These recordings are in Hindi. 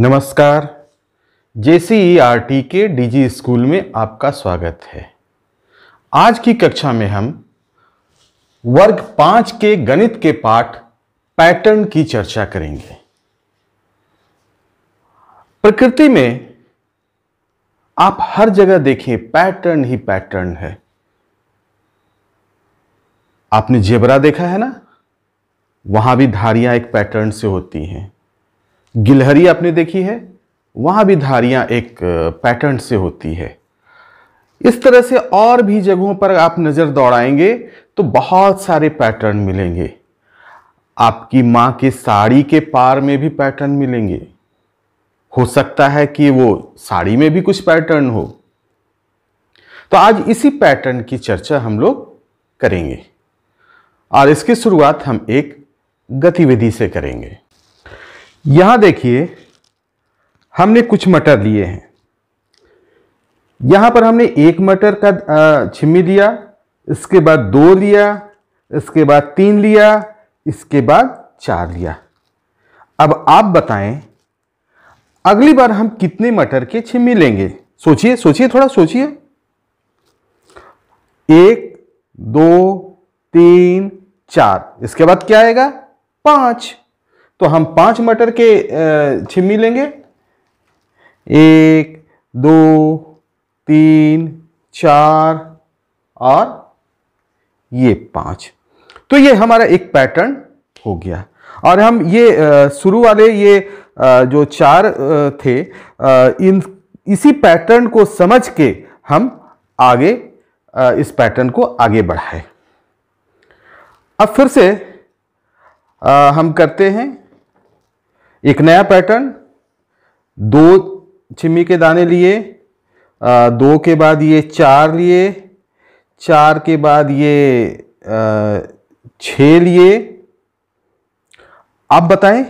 नमस्कार जे के डीजी स्कूल में आपका स्वागत है आज की कक्षा में हम वर्ग पांच के गणित के पाठ पैटर्न की चर्चा करेंगे प्रकृति में आप हर जगह देखें पैटर्न ही पैटर्न है आपने जेबरा देखा है ना वहां भी धारियां एक पैटर्न से होती हैं गिलहरी आपने देखी है वहाँ भी धारियाँ एक पैटर्न से होती है इस तरह से और भी जगहों पर आप नज़र दौड़ाएंगे तो बहुत सारे पैटर्न मिलेंगे आपकी माँ के साड़ी के पार में भी पैटर्न मिलेंगे हो सकता है कि वो साड़ी में भी कुछ पैटर्न हो तो आज इसी पैटर्न की चर्चा हम लोग करेंगे और इसकी शुरुआत हम एक गतिविधि से करेंगे यहां देखिए हमने कुछ मटर लिए हैं यहां पर हमने एक मटर का छिम्मी लिया इसके बाद दो लिया इसके बाद तीन लिया इसके बाद चार लिया अब आप बताएं अगली बार हम कितने मटर के छिम्मी लेंगे सोचिए सोचिए थोड़ा सोचिए एक दो तीन चार इसके बाद क्या आएगा पांच तो हम पांच मटर के छिम्मी लेंगे एक दो तीन चार और ये पांच तो ये हमारा एक पैटर्न हो गया और हम ये शुरू वाले ये जो चार थे इन इसी पैटर्न को समझ के हम आगे इस पैटर्न को आगे बढ़ाए अब फिर से हम करते हैं एक नया पैटर्न दो चिम्मी के दाने लिए दो के बाद ये चार लिए चार के बाद ये छ लिए आप बताएं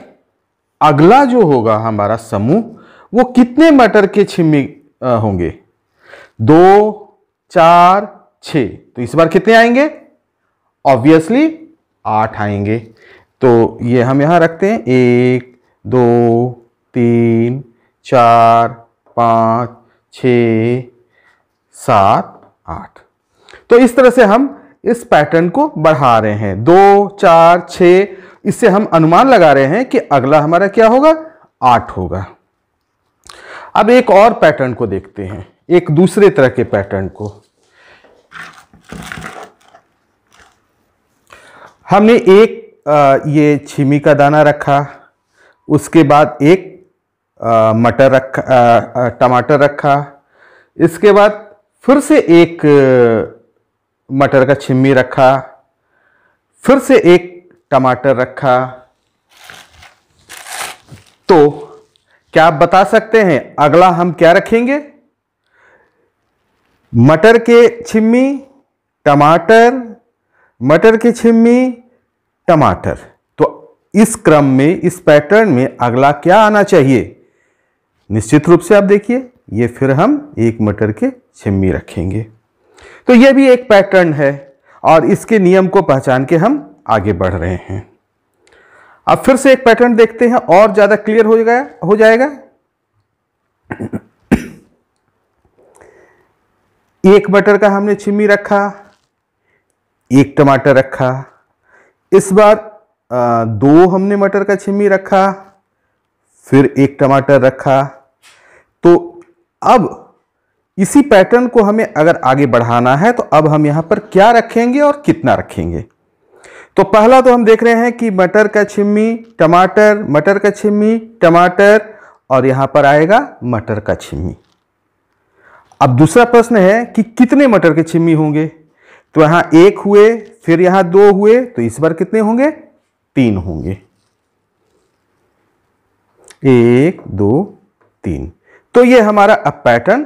अगला जो होगा हमारा समूह वो कितने मटर के छिम्मी होंगे दो चार छ तो इस बार कितने आएंगे ऑब्वियसली आठ आएंगे तो ये हम यहाँ रखते हैं एक दो तीन चार पाँच छ सात आठ तो इस तरह से हम इस पैटर्न को बढ़ा रहे हैं दो चार छ इससे हम अनुमान लगा रहे हैं कि अगला हमारा क्या होगा आठ होगा अब एक और पैटर्न को देखते हैं एक दूसरे तरह के पैटर्न को हमने एक आ, ये छिमी का दाना रखा उसके बाद एक मटर रखा टमाटर रखा इसके बाद फिर से एक मटर का छिम्मी रखा फिर से एक टमाटर रखा तो क्या आप बता सकते हैं अगला हम क्या रखेंगे मटर के छिम्मी टमाटर मटर की छिम्मी टमाटर इस क्रम में इस पैटर्न में अगला क्या आना चाहिए निश्चित रूप से आप देखिए ये फिर हम एक मटर के छिम्मी रखेंगे तो ये भी एक पैटर्न है और इसके नियम को पहचान के हम आगे बढ़ रहे हैं अब फिर से एक पैटर्न देखते हैं और ज़्यादा क्लियर हो गया हो जाएगा एक मटर का हमने छिम्मी रखा एक टमाटर रखा इस बार दो हमने मटर का छिम्मी रखा फिर एक टमाटर रखा तो अब इसी पैटर्न को हमें अगर आगे बढ़ाना है तो अब हम यहाँ पर क्या रखेंगे और कितना रखेंगे तो पहला तो हम देख रहे हैं कि मटर का छिम्मी टमाटर मटर का छिम्मी टमाटर और यहाँ पर आएगा मटर का छिम्मी अब दूसरा प्रश्न है कि कितने मटर के छिम्मी होंगे तो यहाँ एक हुए फिर यहाँ दो हुए तो इस बार कितने होंगे तीन होंगे एक दो तीन तो ये हमारा अब पैटर्न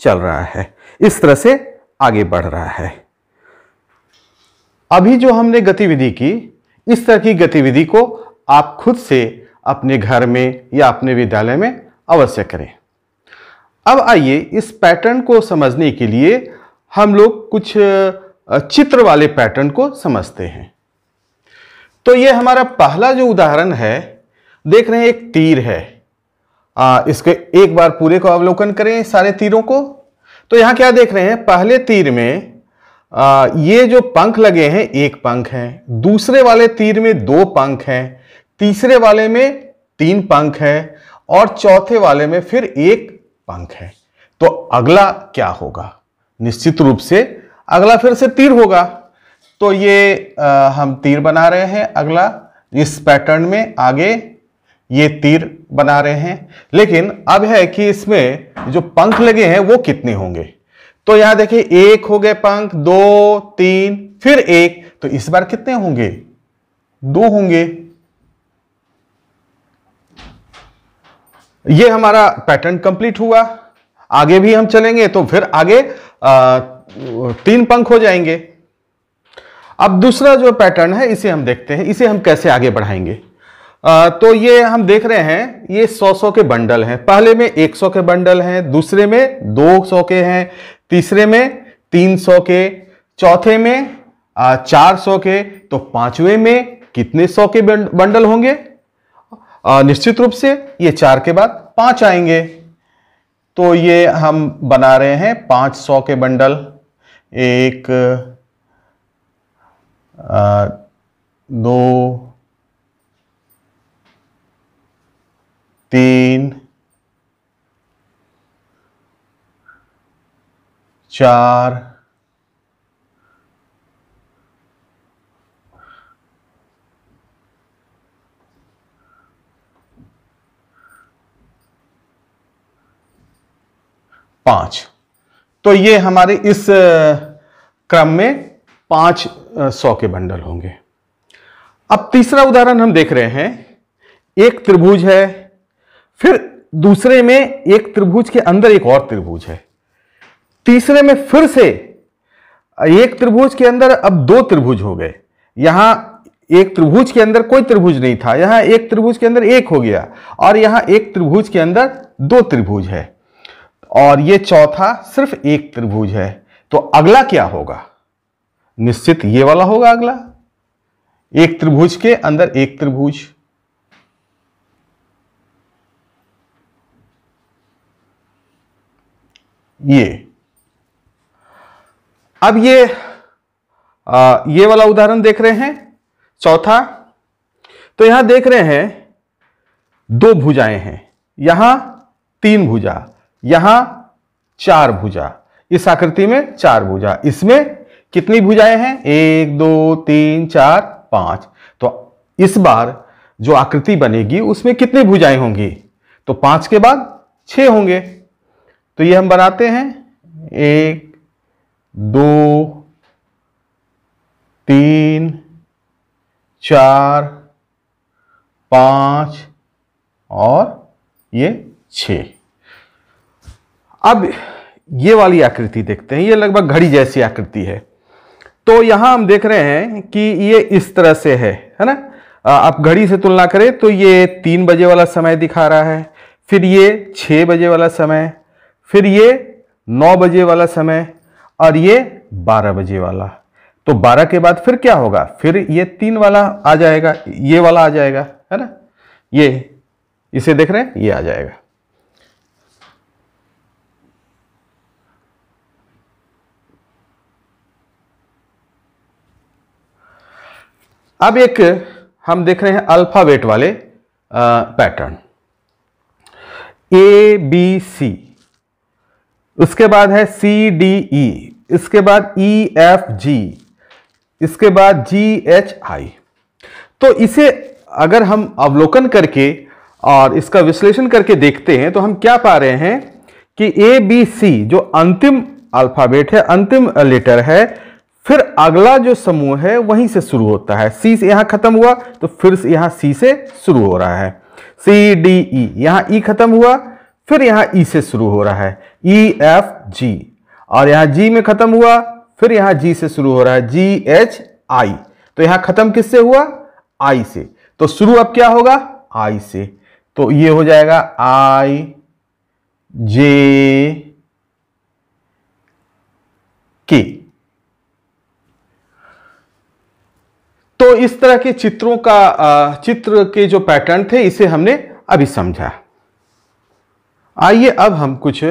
चल रहा है इस तरह से आगे बढ़ रहा है अभी जो हमने गतिविधि की इस तरह की गतिविधि को आप खुद से अपने घर में या अपने विद्यालय में अवश्य करें अब आइए इस पैटर्न को समझने के लिए हम लोग कुछ चित्र वाले पैटर्न को समझते हैं तो ये हमारा पहला जो उदाहरण है देख रहे हैं एक तीर है आ, इसके एक बार पूरे को अवलोकन करें सारे तीरों को तो यहाँ क्या देख रहे हैं पहले तीर में आ, ये जो पंख लगे हैं एक पंख है दूसरे वाले तीर में दो पंख हैं तीसरे वाले में तीन पंख हैं और चौथे वाले में फिर एक पंख है तो अगला क्या होगा निश्चित रूप से अगला फिर से तीर होगा तो ये आ, हम तीर बना रहे हैं अगला इस पैटर्न में आगे ये तीर बना रहे हैं लेकिन अब है कि इसमें जो पंख लगे हैं वो कितने होंगे तो यहां देखिए एक हो गए पंख दो तीन फिर एक तो इस बार कितने होंगे दो होंगे ये हमारा पैटर्न कंप्लीट हुआ आगे भी हम चलेंगे तो फिर आगे आ, तीन पंख हो जाएंगे अब दूसरा जो पैटर्न है इसे हम देखते हैं इसे हम कैसे आगे बढ़ाएंगे आ, तो ये हम देख रहे हैं ये 100-100 के बंडल हैं पहले में 100 के बंडल हैं दूसरे में 200 के हैं तीसरे में 300 के चौथे में आ, 400 के तो पांचवें में कितने सौ के बंडल होंगे आ, निश्चित रूप से ये चार के बाद पांच आएंगे तो ये हम बना रहे हैं पांच सौ के बंडल एक दो तीन चार पांच तो ये हमारे इस क्रम में पांच सौ के बंडल होंगे अब तीसरा उदाहरण हम देख रहे हैं एक त्रिभुज है फिर दूसरे में एक त्रिभुज के अंदर एक और त्रिभुज है तीसरे में फिर से एक त्रिभुज के अंदर अब दो त्रिभुज हो गए यहां एक त्रिभुज के अंदर कोई त्रिभुज नहीं था यहां एक त्रिभुज के अंदर एक हो गया और यहां एक त्रिभुज के अंदर दो त्रिभुज है और यह चौथा सिर्फ एक त्रिभुज है तो अगला क्या होगा निश्चित ये वाला होगा अगला एक त्रिभुज के अंदर एक त्रिभुज ये अब ये आ, ये वाला उदाहरण देख रहे हैं चौथा तो यहां देख रहे हैं दो भुजाएं हैं यहां तीन भुजा यहां चार भुजा इस आकृति में चार भुजा इसमें कितनी भुजाएं हैं एक दो तीन चार पांच तो इस बार जो आकृति बनेगी उसमें कितनी भुजाएं होंगी तो पांच के बाद छः होंगे तो ये हम बनाते हैं एक दो तीन चार पांच और ये छ अब ये वाली आकृति देखते हैं ये लगभग घड़ी जैसी आकृति है तो यहां हम देख रहे हैं कि ये इस तरह से है है ना आप घड़ी से तुलना करें तो ये तीन बजे वाला समय दिखा रहा है फिर ये छः बजे वाला समय फिर ये नौ बजे वाला समय और ये बारह बजे वाला तो बारह के बाद फिर क्या होगा फिर ये तीन वाला आ जाएगा ये वाला आ जाएगा है ना ये इसे देख रहे हैं ये आ जाएगा अब एक हम देख रहे हैं अल्फाबेट वाले पैटर्न ए बी सी उसके बाद है सी डी ई इसके बाद ई एफ जी इसके बाद जी एच आई तो इसे अगर हम अवलोकन करके और इसका विश्लेषण करके देखते हैं तो हम क्या पा रहे हैं कि ए बी सी जो अंतिम अल्फाबेट है अंतिम लेटर है फिर अगला जो समूह है वहीं से शुरू होता है सी से यहां खत्म हुआ तो फिर यहां सी से शुरू हो रहा है सी डी ई यहां ई खत्म हुआ फिर यहां ई e से शुरू हो रहा है ई एफ जी और यहां जी में खत्म हुआ फिर यहां जी से शुरू हो रहा है जी एच आई तो यहां खत्म किससे हुआ आई से तो शुरू अब क्या होगा आई से तो ये हो जाएगा आई जे के तो इस तरह के चित्रों का चित्र के जो पैटर्न थे इसे हमने अभी समझा आइए अब हम कुछ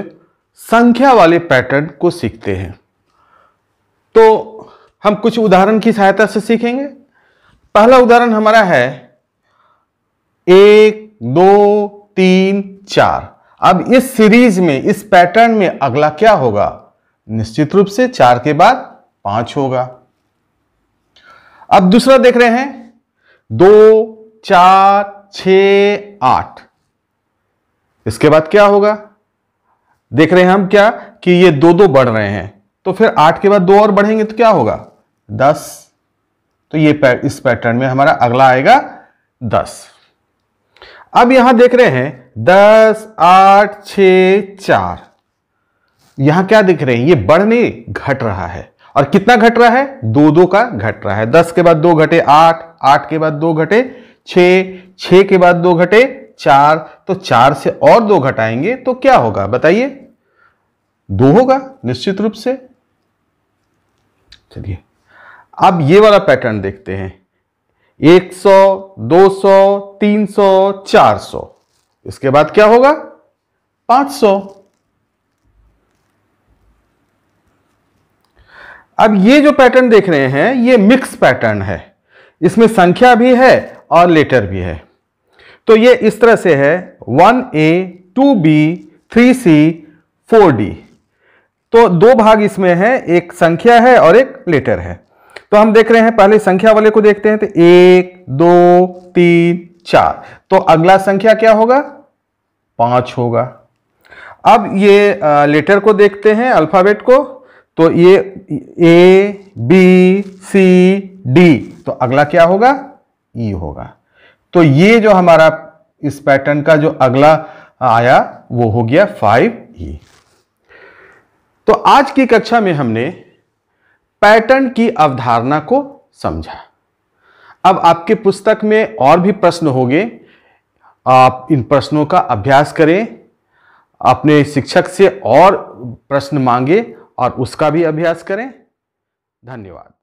संख्या वाले पैटर्न को सीखते हैं तो हम कुछ उदाहरण की सहायता से सीखेंगे पहला उदाहरण हमारा है एक दो तीन चार अब इस सीरीज में इस पैटर्न में अगला क्या होगा निश्चित रूप से चार के बाद पांच होगा अब दूसरा देख रहे हैं दो चार छ आठ इसके बाद क्या होगा देख रहे हैं हम क्या कि ये दो दो बढ़ रहे हैं तो फिर आठ के बाद दो और बढ़ेंगे तो क्या होगा दस तो ये इस पैटर्न में हमारा अगला आएगा दस अब यहां देख रहे हैं दस आठ छ चार यहां क्या देख रहे हैं ये बढ़ने घट रहा है और कितना घट रहा है दो दो का घट रहा है दस के बाद दो घटे आठ आठ के बाद दो घटे छ छ के बाद दो घटे चार तो चार से और दो घटाएंगे तो क्या होगा बताइए दो होगा निश्चित रूप से चलिए अब ये वाला पैटर्न देखते हैं 100, 200, 300, 400 इसके बाद क्या होगा 500 अब ये जो पैटर्न देख रहे हैं ये मिक्स पैटर्न है इसमें संख्या भी है और लेटर भी है तो ये इस तरह से है one A two B three C four D तो दो भाग इसमें है एक संख्या है और एक लेटर है तो हम देख रहे हैं पहले संख्या वाले को देखते हैं तो एक दो तीन चार तो अगला संख्या क्या होगा पांच होगा अब ये लेटर को देखते हैं अल्फाबेट को तो ये ए बी सी डी तो अगला क्या होगा ई e होगा तो ये जो हमारा इस पैटर्न का जो अगला आया वो हो गया फाइव ई e। तो आज की कक्षा में हमने पैटर्न की अवधारणा को समझा अब आपके पुस्तक में और भी प्रश्न होंगे आप इन प्रश्नों का अभ्यास करें अपने शिक्षक से और प्रश्न मांगे और उसका भी अभ्यास करें धन्यवाद